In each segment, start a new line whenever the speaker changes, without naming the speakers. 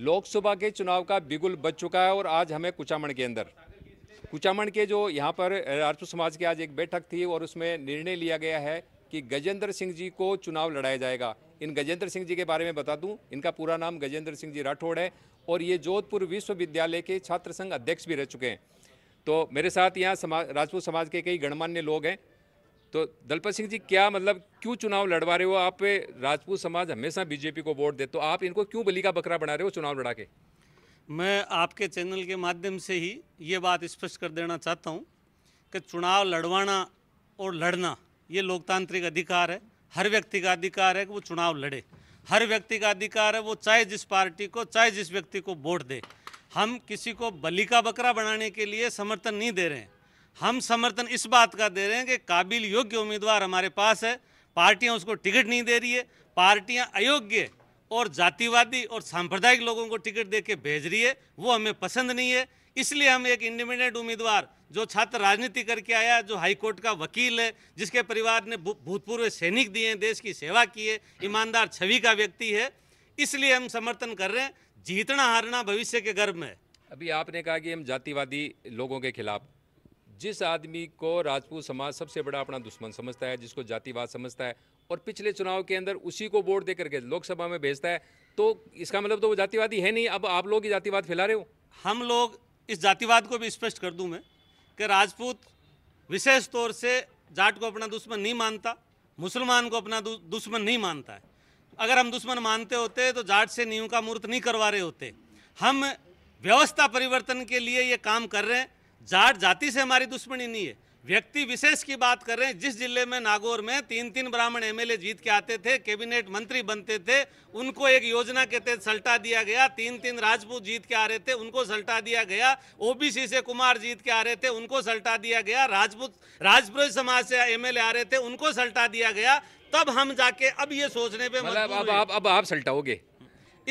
लोकसभा के चुनाव का बिगुल बज चुका है और आज हमें कुचामण के अंदर कुचामण के जो यहाँ पर राजपूत समाज की आज एक बैठक थी और उसमें निर्णय लिया गया है कि गजेंद्र सिंह जी को चुनाव लड़ाया जाएगा इन गजेंद्र सिंह जी के बारे में बता दूं इनका पूरा नाम गजेंद्र सिंह जी राठौड़ है और ये जोधपुर विश्वविद्यालय के छात्र संघ अध्यक्ष भी रह चुके हैं तो मेरे साथ यहाँ समा राजपूत समाज के कई गणमान्य लोग हैं तो दलपत सिंह जी क्या मतलब क्यों चुनाव लड़वा रहे हो आप राजपूत समाज हमेशा बीजेपी को वोट दे तो आप इनको क्यों बली का बकरा बना रहे हो चुनाव लड़ा के मैं आपके चैनल के माध्यम से ही ये बात स्पष्ट कर देना
चाहता हूँ कि चुनाव लड़वाना और लड़ना ये लोकतांत्रिक अधिकार है हर व्यक्ति का अधिकार है कि वो चुनाव लड़े हर व्यक्ति का अधिकार है वो चाहे जिस पार्टी को चाहे जिस व्यक्ति को वोट दे हम किसी को बली का बकरा बनाने के लिए समर्थन नहीं दे रहे हैं हम समर्थन इस बात का दे रहे हैं कि काबिल योग्य उम्मीदवार हमारे पास है पार्टियां उसको टिकट नहीं दे रही है पार्टियां अयोग्य और जातिवादी और सांप्रदायिक लोगों को टिकट दे के भेज रही है वो हमें पसंद नहीं है इसलिए हम एक इंडिपेंडेंट उम्मीदवार जो छात्र राजनीति करके आया जो हाईकोर्ट का वकील है जिसके परिवार ने भूतपूर्व सैनिक दिए हैं देश की सेवा की है ईमानदार छवि का व्यक्ति है इसलिए हम समर्थन कर रहे हैं जीतना हारना भविष्य के गर्भ में
अभी आपने कहा कि हम जातिवादी लोगों के खिलाफ जिस आदमी को राजपूत समाज सबसे बड़ा अपना दुश्मन समझता है जिसको जातिवाद समझता है और पिछले चुनाव के अंदर उसी को वोट दे करके लोकसभा में भेजता है तो इसका मतलब तो वो जातिवादी है नहीं अब आप लोग ही जातिवाद फैला रहे हो हम लोग इस जातिवाद को भी स्पष्ट कर दूं मैं
कि राजपूत विशेष तौर से जाट को अपना दुश्मन नहीं मानता मुसलमान को अपना दुश्मन नहीं मानता है अगर हम दुश्मन मानते होते तो जाट से नींव का मूर्त नहीं करवा रहे होते हम व्यवस्था परिवर्तन के लिए ये काम कर रहे हैं जाट जाति से हमारी दुश्मनी नहीं है व्यक्ति विशेष की बात कर रहे हैं जिस जिले में नागौर में तीन तीन ब्राह्मण एमएलए जीत के आते थे कैबिनेट मंत्री बनते थे उनको एक योजना के तहत सल्टा दिया गया तीन तीन राजपूत जीत के आ रहे थे उनको सल्टा दिया गया ओबीसी से कुमार जीत के आ रहे थे उनको सल्टा दिया गया राजपूत राजपुरोहित समाज से एमएलए आ रहे थे उनको सल्टा दिया गया तब हम जाके अब ये सोचने पर मतलब आप अब
आप सल्टाओगे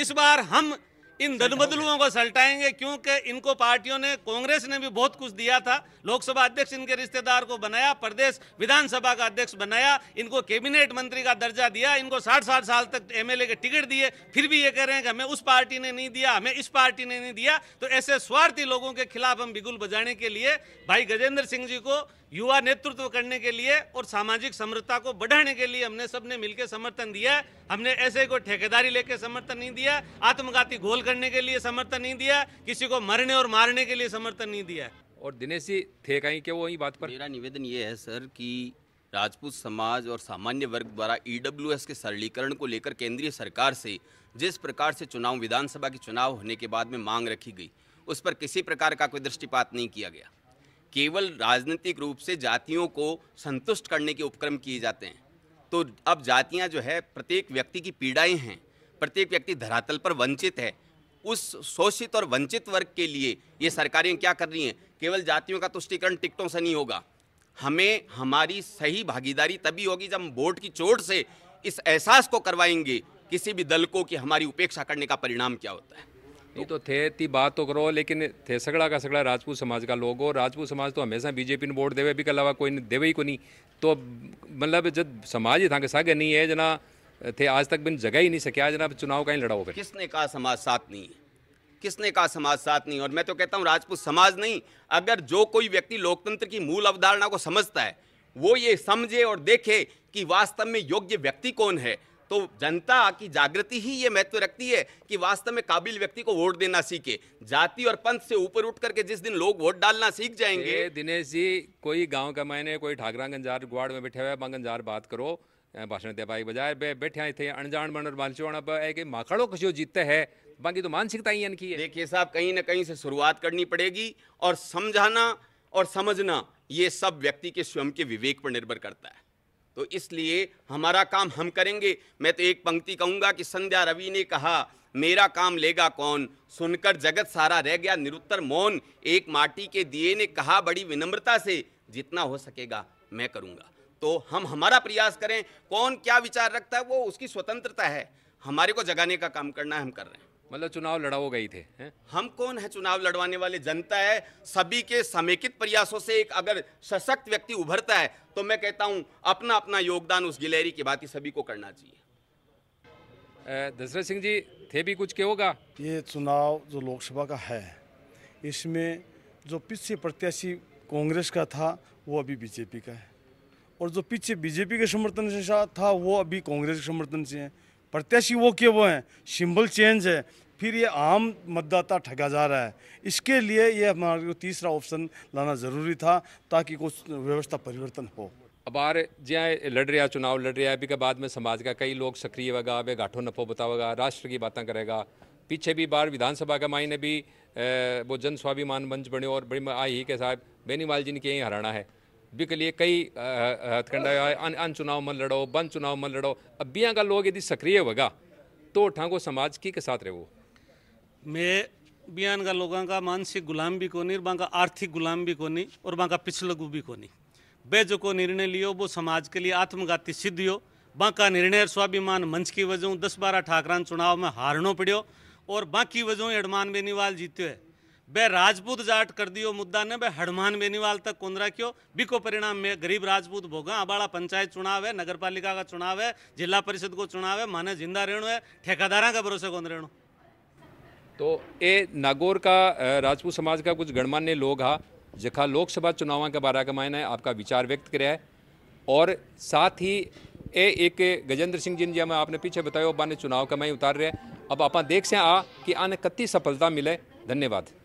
इस बार हम इन दलबदलुओं को सलटाएंगे क्योंकि इनको पार्टियों ने कांग्रेस ने भी बहुत कुछ दिया था लोकसभा अध्यक्ष इनके रिश्तेदार को बनाया प्रदेश विधानसभा का अध्यक्ष बनाया इनको कैबिनेट मंत्री का दर्जा दिया इनको साठ साठ साल तक एमएलए के टिकट दिए फिर भी ये कह रहे हैं कि हमें उस पार्टी ने नहीं दिया हमें इस पार्टी ने नहीं दिया तो ऐसे स्वार्थी लोगों के खिलाफ हम बिगुल बजाने के लिए भाई गजेंद्र सिंह जी को युवा नेतृत्व करने के लिए और सामाजिक समृद्धता को बढ़ाने के लिए हमने सबने मिलकर समर्थन दिया हमने ऐसे को ठेकेदारी लेके समर्थन नहीं दिया आत्मघाती घोल करने के लिए समर्थन नहीं दिया किसी को मरने और मारने के लिए समर्थन नहीं दिया और दिनेश जी
थे कहीं के ही बात पर मेरा निवेदन ये है सर कि राजपूत समाज और सामान्य वर्ग द्वारा ईडब्ल्यू e के सरलीकरण को लेकर केंद्रीय सरकार से जिस प्रकार से चुनाव विधानसभा के चुनाव होने के बाद में मांग रखी गई उस पर किसी प्रकार का कोई दृष्टिपात नहीं किया गया केवल राजनीतिक रूप से जातियों को संतुष्ट करने के उपक्रम किए जाते हैं तो अब जातियाँ जो है प्रत्येक व्यक्ति की पीड़ाएँ हैं प्रत्येक व्यक्ति धरातल पर वंचित है उस शोषित और वंचित वर्ग के लिए ये सरकारें क्या कर रही हैं केवल जातियों का तुष्टिकरण टिकटों से नहीं होगा हमें हमारी सही भागीदारी तभी होगी जब हम वोट की चोट से इस एहसास को करवाएंगे किसी भी दल को कि हमारी उपेक्षा करने का परिणाम क्या होता है
नहीं तो थे ती बात तो करो लेकिन थे सगड़ा का सगड़ा राजपूत समाज का लोग हो राजपूत समाज तो हमेशा बीजेपी ने वोट देवे भी के अलावा कोई देवे ही को नहीं तो मतलब जब समाज ही था कि सागे नहीं है जना थे आज तक बिन जगह ही नहीं सकिया जना चुनाव का ही लड़ाओ फिर
किसने कहा समाज साथ नहीं है किसने कहा समाज साथ नहीं और मैं तो कहता हूँ राजपूत समाज नहीं अगर जो कोई व्यक्ति लोकतंत्र की मूल अवधारणा को समझता है वो ये समझे और देखे कि वास्तव में योग्य व्यक्ति कौन है तो जनता की जागृति ही ये महत्व रखती है कि वास्तव में काबिल व्यक्ति को वोट देना सीखे जाति और पंथ से ऊपर उठ करके जिस दिन लोग वोट डालना सीख जाएंगे
दिनेश जी कोई गांव का मायने कोई ठाकरा गंजार गुआड में बैठे हुए गंजार बात करो भाषण दे पाई बजाय बैठे थे अनजान बन और अब है कि माखड़ो कशो जीतते है बाकी तो मानसिकता ही है देखिए साहब कहीं ना कहीं से शुरुआत करनी पड़ेगी और समझाना और
समझना ये सब व्यक्ति के स्वयं के विवेक पर निर्भर करता है तो इसलिए हमारा काम हम करेंगे मैं तो एक पंक्ति कहूँगा कि संध्या रवि ने कहा मेरा काम लेगा कौन सुनकर जगत सारा रह गया निरुत्तर मौन एक माटी के दिए ने कहा बड़ी विनम्रता से जितना हो सकेगा मैं करूँगा तो हम हमारा प्रयास करें कौन क्या विचार रखता है वो उसकी स्वतंत्रता है हमारे को जगाने का काम करना है हम कर रहे हैं मतलब चुनाव
लड़ाओ गई थे है?
हम कौन है चुनाव लड़वाने वाले जनता है सभी के समेकित प्रयासों से एक अगर सशक्त व्यक्ति उभरता है तो मैं कहता हूं अपना अपना योगदान उस गिलहरी की भांति
सभी को करना चाहिए दशरथ सिंह जी थे भी कुछ के होगा ये
चुनाव जो लोकसभा का है इसमें जो पीछे प्रत्याशी कांग्रेस का था वो अभी बीजेपी का है और जो पीछे बीजेपी के समर्थन से था वो अभी कांग्रेस के समर्थन से है प्रत्याशी वो के वो हैं सिंबल चेंज है फिर ये आम मतदाता ठगा जा रहा है इसके लिए ये हमारे तीसरा ऑप्शन लाना ज़रूरी था ताकि कुछ व्यवस्था परिवर्तन हो
अब आ रहे हाँ, लड़ रहा चुनाव लड़ रहा है अभी के बाद में समाज का कई लोग सक्रिय होगा वे घाटो नफो बतावेगा राष्ट्र की बातें करेगा पीछे भी बार विधानसभा का मायने भी वो जन स्वाभिमान मंच बने और बड़ी आई ही के साहब बेनीवाल जी ने कहीं हराना है बिके लिए कई हथकंडा अन अन चुनाव मन लड़ो बन चुनाव मन लड़ो अब बिया का लोग यदि सक्रिय होगा तो ठाको समाज की के साथ रहो
मैं बियान का लोगों का मानसिक गुलाम भी कोनी और का आर्थिक गुलाम भी कोनी और बांका पिछलगू भी कोनी बे जो को निर्णय लियो वो समाज के लिए आत्मघाती सिद्ध हो बांका निर्णय स्वाभिमान मंच की वजह दस बारह ठाकरान चुनाव में हारनो पड़ो और बाकी वजह एडमान बेनीवाल जीत्यो है बे राजपूत जाट कर दियो मुद्दा ने बे हनुमान बेनीवाल तक क्यों रखियो को परिणाम में गरीब राजपूत भोगा अबाड़ा पंचायत चुनाव है नगर पालिका का चुनाव है जिला परिषद को चुनाव है माने जिंदा रेणु है ठेकेदारा का भरोसे कौन रेणु
तो ये नागौर का राजपूत समाज का कुछ गणमान्य लोग हा जखा लोकसभा चुनाव के बारे का मायने आपका विचार व्यक्त कर और साथ ही ए एक गजेंद्र सिंह जी ने हमें आपने पीछे बताया बाने चुनाव का मैं उतार रहे अब आप देख से आ कि आने कति सफलता मिले धन्यवाद